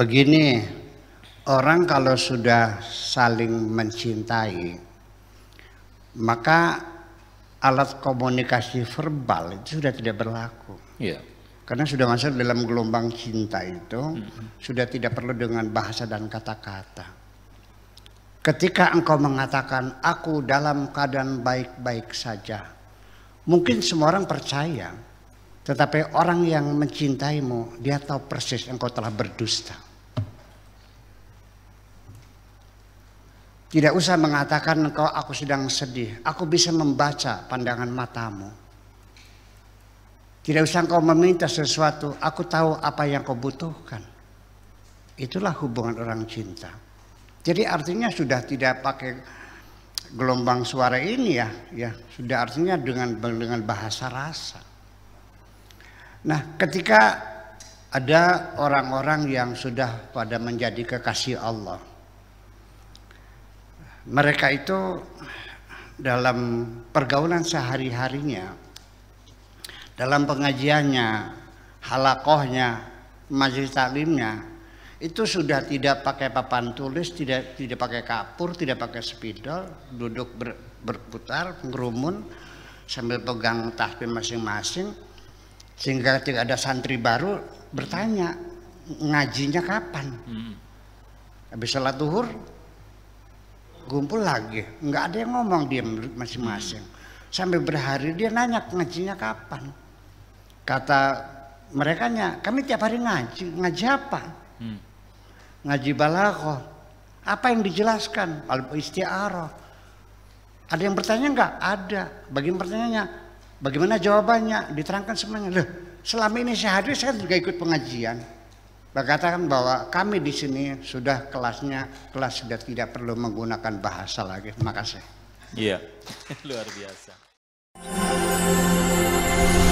Begini, orang kalau sudah saling mencintai, maka alat komunikasi verbal itu sudah tidak berlaku. Yeah. Karena sudah masuk dalam gelombang cinta itu, mm -hmm. sudah tidak perlu dengan bahasa dan kata-kata. Ketika engkau mengatakan aku dalam keadaan baik-baik saja, mungkin semua orang percaya, tetapi orang yang mencintaimu dia tahu persis engkau telah berdusta. Tidak usah mengatakan engkau aku sedang sedih. Aku bisa membaca pandangan matamu. Tidak usah engkau meminta sesuatu. Aku tahu apa yang kau butuhkan. Itulah hubungan orang cinta. Jadi artinya sudah tidak pakai gelombang suara ini ya, ya sudah artinya dengan dengan bahasa rasa. Nah, ketika ada orang-orang yang sudah pada menjadi kekasih Allah, mereka itu dalam pergaulan sehari-harinya, dalam pengajiannya, halakohnya, majelis taklimnya, itu sudah tidak pakai papan tulis, tidak tidak pakai kapur, tidak pakai spidol, duduk ber, berputar, ngerumun sambil pegang tasbih masing-masing, sehingga ketika ada santri baru bertanya ngajinya kapan? Hmm. Habis sholat duhur Gumpul lagi, nggak ada yang ngomong dia masing-masing. Sampai berhari dia nanya ngajinya kapan. Kata mereka nya, kami tiap hari ngaji, ngaji apa? Hmm. Ngaji balaghoh, Apa yang dijelaskan? Al istiaroh? Ada yang bertanya nggak? Ada. Bagian pertanyaannya, bagaimana jawabannya? Diterangkan semuanya. Loh, selama ini sehari saya juga ikut pengajian Berkatakan bahwa kami di sini sudah kelasnya kelas sudah tidak perlu menggunakan bahasa lagi. Terima kasih. Iya, luar biasa.